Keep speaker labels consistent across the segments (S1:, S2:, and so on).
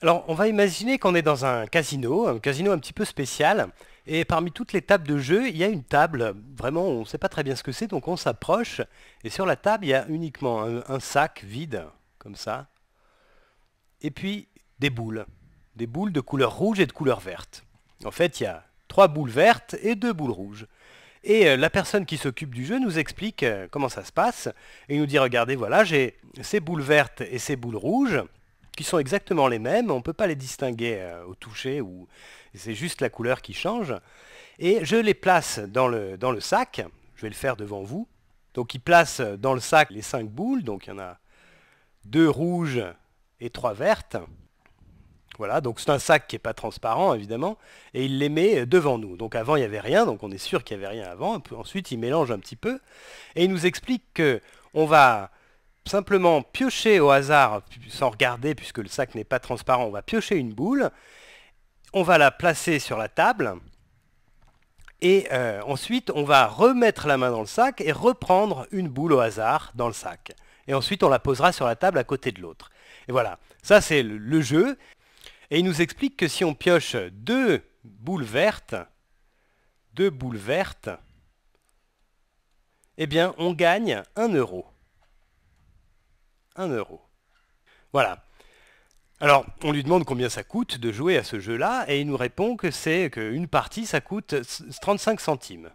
S1: Alors, on va imaginer qu'on est dans un casino, un casino un petit peu spécial. Et parmi toutes les tables de jeu, il y a une table. Vraiment, on ne sait pas très bien ce que c'est, donc on s'approche. Et sur la table, il y a uniquement un, sac vide, comme ça. Et puis, des boules. Des boules de couleur rouge et de couleur verte. En fait, il y a trois boules vertes et deux boules rouges. Et euh, la personne qui s'occupe du jeu nous explique euh, comment ça se passe. Et nous dit, regardez, voilà, j'ai ces boules vertes et ces boules rouges qui sont exactement les mêmes, on ne peut pas les distinguer euh, au toucher, ou c'est juste la couleur qui change. Et je les place dans le, dans le sac, je vais le faire devant vous. Donc il place dans le sac les cinq boules, donc il y en a deux rouges et trois vertes. Voilà, donc c'est un sac qui n'est pas transparent évidemment, et il les met devant nous. Donc avant il n'y avait rien, donc on est sûr qu'il n'y avait rien avant. Ensuite il mélange un petit peu, et il nous explique que on va simplement piocher au hasard, sans regarder, puisque le sac n'est pas transparent, on va piocher une boule, on va la placer sur la table, et euh, ensuite on va remettre la main dans le sac et reprendre une boule au hasard dans le sac. Et ensuite on la posera sur la table à côté de l'autre. Et voilà, ça c'est le jeu. Et il nous explique que si on pioche deux boules vertes, deux boules vertes, eh bien on gagne 1 euro. 1 euro. Voilà. Alors, on lui demande combien ça coûte de jouer à ce jeu-là, et il nous répond que c'est qu'une partie, ça coûte 35 centimes.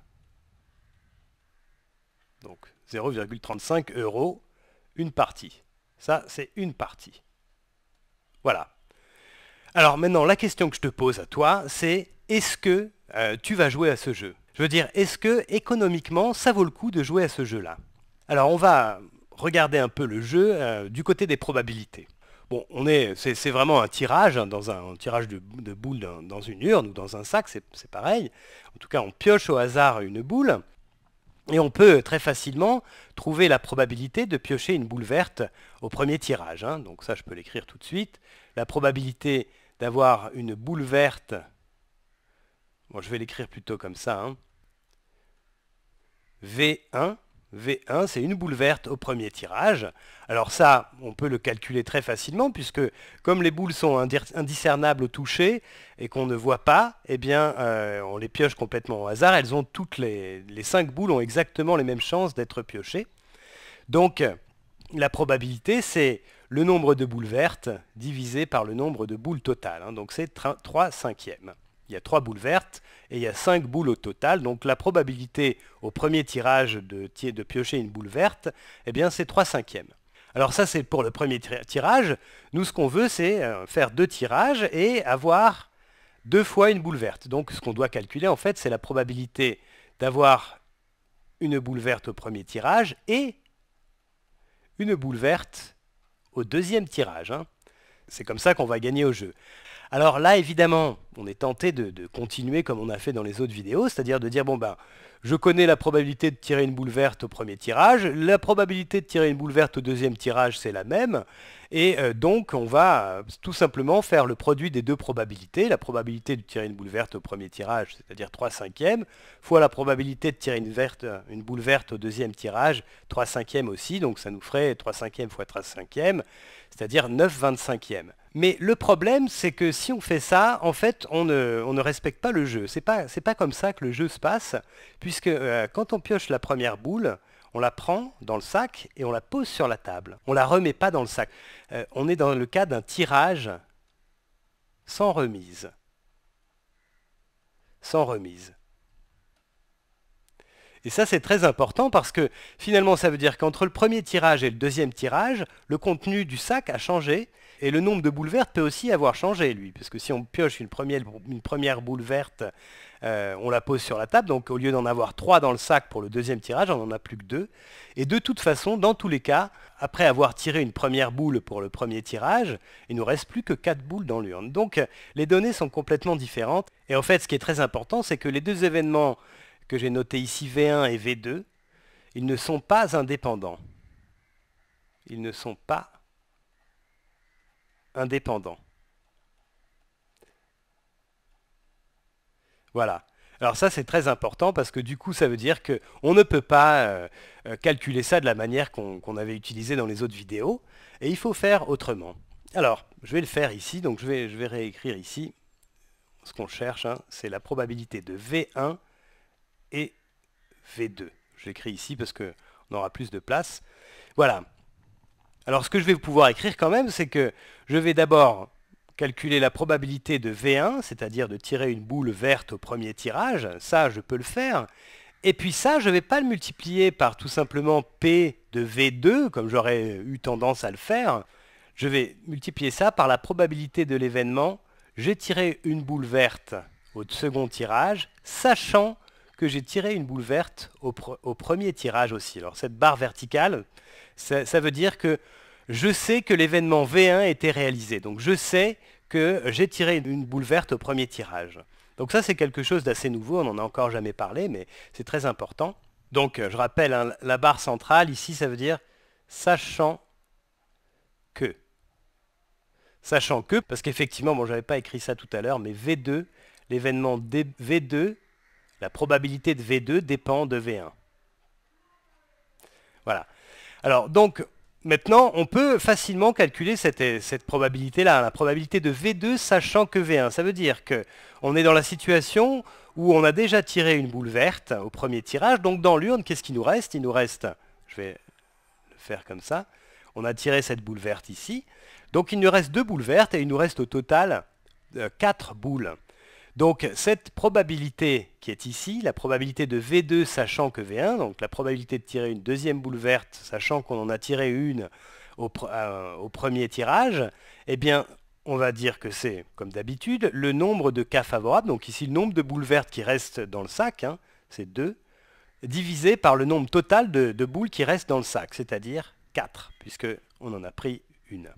S1: Donc, 0,35 euros, une partie. Ça, c'est une partie. Voilà. Alors maintenant, la question que je te pose à toi, c'est est-ce que euh, tu vas jouer à ce jeu Je veux dire, est-ce que économiquement, ça vaut le coup de jouer à ce jeu-là Alors on va, Regardez un peu le jeu euh, du côté des probabilités. Bon, on est, c'est, vraiment un tirage, hein, dans un, tirage de, de boules dans, une urne ou dans un sac, c'est, pareil. En tout cas, on pioche au hasard une boule, et on peut très facilement trouver la probabilité de piocher une boule verte au premier tirage. Hein. Donc ça, je peux l'écrire tout de suite. La probabilité d'avoir une boule verte... Bon, je vais l'écrire plutôt comme ça. Hein. V1 V1, c'est une boule verte au premier tirage. Alors ça, on peut le calculer très facilement, puisque comme les boules sont indiscernables au toucher et qu'on ne voit pas, eh bien, euh, on les pioche complètement au hasard. Elles ont toutes les, les cinq boules ont exactement les mêmes chances d'être piochées. Donc, la probabilité, c'est le nombre de boules vertes divisé par le nombre de boules totales. Hein. donc c'est 3 cinquièmes il y a trois boules vertes et il y a cinq boules au total. Donc la probabilité au premier tirage de, de piocher une boule verte, eh bien c'est 3 cinquièmes. Alors ça c'est pour le premier tirage. Nous ce qu'on veut c'est euh, faire deux tirages et avoir deux fois une boule verte. Donc ce qu'on doit calculer en fait c'est la probabilité d'avoir une boule verte au premier tirage et une boule verte au deuxième tirage. Hein. C'est comme ça qu'on va gagner au jeu. Alors là, évidemment, on est tenté de, continuer comme on a fait dans les autres vidéos, c'est-à-dire de dire, bon ben, je connais la probabilité de tirer une boule verte au premier tirage, la probabilité de tirer une boule verte au deuxième tirage, c'est la même, et euh, donc on va euh, tout simplement faire le produit des deux probabilités, la probabilité de tirer une boule verte au premier tirage, c'est-à-dire 3 cinquièmes, fois la probabilité de tirer une, verte, une boule verte au deuxième tirage, 3 cinquièmes aussi, donc ça nous ferait 3 cinquièmes fois 3 cinquièmes, c'est-à-dire 9 25e. Mais le problème, c'est que si on fait ça, en fait, on ne, respecte pas le jeu. C'est pas, pas comme ça que le jeu se passe, puisque euh, quand on pioche la première boule, on la prend dans le sac et on la pose sur la table. On la remet pas dans le sac. Euh, on est dans le cas d'un tirage sans remise. Sans remise. Et ça, c'est très important parce que finalement, ça veut dire qu'entre le premier tirage et le deuxième tirage, le contenu du sac a changé et le nombre de boules vertes peut aussi avoir changé, lui, parce que si on pioche une première, boule verte, euh, on la pose sur la table, donc au lieu d'en avoir trois dans le sac pour le deuxième tirage, on n'en a plus que deux. Et de toute façon, dans tous les cas, après avoir tiré une première boule pour le premier tirage, il ne nous reste plus que quatre boules dans l'urne. Donc les données sont complètement différentes. Et en fait, ce qui est très important, c'est que les deux événements que j'ai notés ici, V1 et V2, ils ne sont pas indépendants. Ils ne sont pas indépendant. Voilà. Alors ça, c'est très important parce que du coup, ça veut dire qu'on ne peut pas euh, euh, calculer ça de la manière qu'on avait utilisé dans les autres vidéos, et il faut faire autrement. Alors, je vais le faire ici, donc je vais, je vais réécrire ici. Ce qu'on cherche, hein, c'est la probabilité de V1 et V2. J'écris ici parce qu'on aura plus de place. Voilà, alors ce que je vais pouvoir écrire quand même, c'est que je vais d'abord calculer la probabilité de V1, c'est-à-dire de tirer une boule verte au premier tirage, ça je peux le faire, et puis ça je ne vais pas le multiplier par tout simplement P de V2, comme j'aurais eu tendance à le faire, je vais multiplier ça par la probabilité de l'événement, j'ai tiré une boule verte au second tirage, sachant que j'ai tiré une boule verte au, premier tirage aussi. Alors cette barre verticale, ça, veut dire que je sais que l'événement V1 était réalisé. Donc je sais que j'ai tiré une boule verte au premier tirage. Donc ça c'est quelque chose d'assez nouveau, on n'en a encore jamais parlé, mais c'est très important. Donc je rappelle, hein, la barre centrale ici ça veut dire sachant que. Sachant que, parce qu'effectivement, bon n'avais pas écrit ça tout à l'heure, mais V2, l'événement V2 la probabilité de V2 dépend de V1. Voilà. Alors, donc, maintenant, on peut facilement calculer cette, probabilité-là, la probabilité de V2 sachant que V1. Ça veut dire qu'on est dans la situation où on a déjà tiré une boule verte au premier tirage. Donc, dans l'urne, qu'est-ce qui nous reste Il nous reste, je vais le faire comme ça, on a tiré cette boule verte ici. Donc, il nous reste deux boules vertes et il nous reste au total euh, quatre boules. Donc cette probabilité qui est ici, la probabilité de V2 sachant que V1, donc la probabilité de tirer une deuxième boule verte sachant qu'on en a tiré une au, premier tirage, eh bien on va dire que c'est, comme d'habitude, le nombre de cas favorables, donc ici le nombre de boules vertes qui restent dans le sac, hein, c'est 2, divisé par le nombre total de, de boules qui restent dans le sac, c'est-à-dire 4, puisque on en a pris une.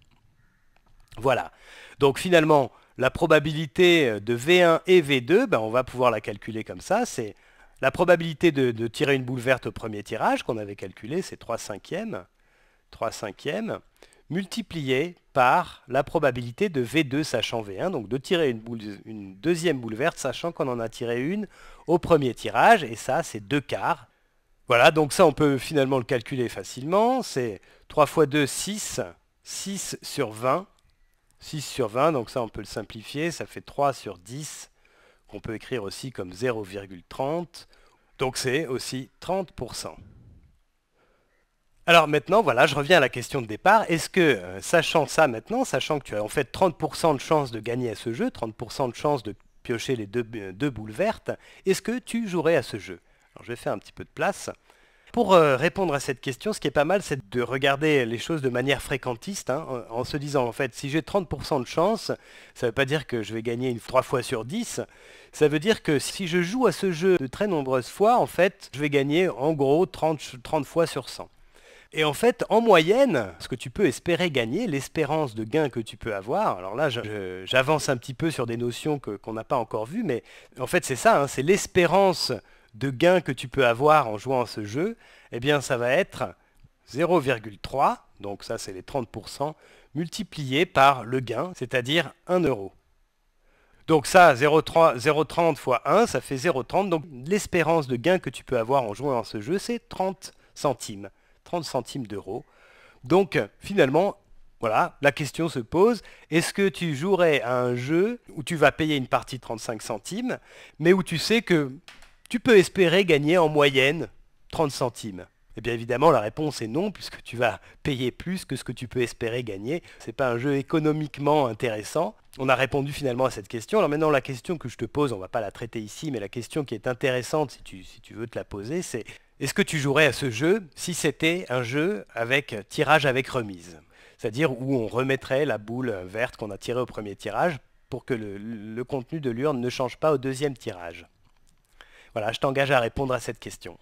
S1: Voilà. Donc finalement, la probabilité de V1 et V2, ben, on va pouvoir la calculer comme ça. C'est la probabilité de, tirer une boule verte au premier tirage qu'on avait calculé, c'est 3 cinquièmes, 3 cinquièmes, multiplié par la probabilité de V2 sachant V1, donc de tirer une, une deuxième boule verte sachant qu'on en a tiré une au premier tirage, et ça c'est 2 quarts. Voilà, donc ça on peut finalement le calculer facilement, c'est 3 fois 2, 6, 6 sur 20, 6 sur 20, donc ça on peut le simplifier, ça fait 3 sur 10, qu'on peut écrire aussi comme 0,30. Donc c'est aussi 30%. Alors maintenant, voilà, je reviens à la question de départ. Est-ce que, euh, sachant ça maintenant, sachant que tu as en fait 30% de chance de gagner à ce jeu, 30% de chance de piocher les deux, euh, deux boules vertes, est-ce que tu jouerais à ce jeu Alors je vais faire un petit peu de place. Pour euh, répondre à cette question, ce qui est pas mal, c'est de regarder les choses de manière fréquentiste, hein, en, se disant en fait, si j'ai 30% de chance, ça ne veut pas dire que je vais gagner une, 3 fois sur 10, ça veut dire que si je joue à ce jeu de très nombreuses fois, en fait, je vais gagner en gros 30, fois sur 100. Et en fait, en moyenne, ce que tu peux espérer gagner, l'espérance de gain que tu peux avoir, alors là, j'avance un petit peu sur des notions qu'on n'a pas encore vues, mais en fait, c'est ça, hein, c'est l'espérance de gain que tu peux avoir en jouant à ce jeu, eh bien ça va être 0,3, donc ça c'est les 30%, multiplié par le gain, c'est-à-dire 1 euro. Donc ça, 0,30 fois 1, ça fait 0,30. Donc l'espérance de gain que tu peux avoir en jouant à ce jeu, c'est 30 centimes. 30 centimes d'euros. Donc finalement, voilà, la question se pose, est-ce que tu jouerais à un jeu où tu vas payer une partie de 35 centimes, mais où tu sais que tu peux espérer gagner en moyenne 30 centimes Eh bien évidemment, la réponse est non, puisque tu vas payer plus que ce que tu peux espérer gagner. Ce n'est pas un jeu économiquement intéressant. On a répondu finalement à cette question. Alors maintenant, la question que je te pose, on ne va pas la traiter ici, mais la question qui est intéressante, si tu, veux te la poser, c'est est-ce que tu jouerais à ce jeu si c'était un jeu avec tirage avec remise C'est-à-dire où on remettrait la boule verte qu'on a tirée au premier tirage pour que le contenu de l'urne ne change pas au deuxième tirage. Voilà, je t'engage à répondre à cette question.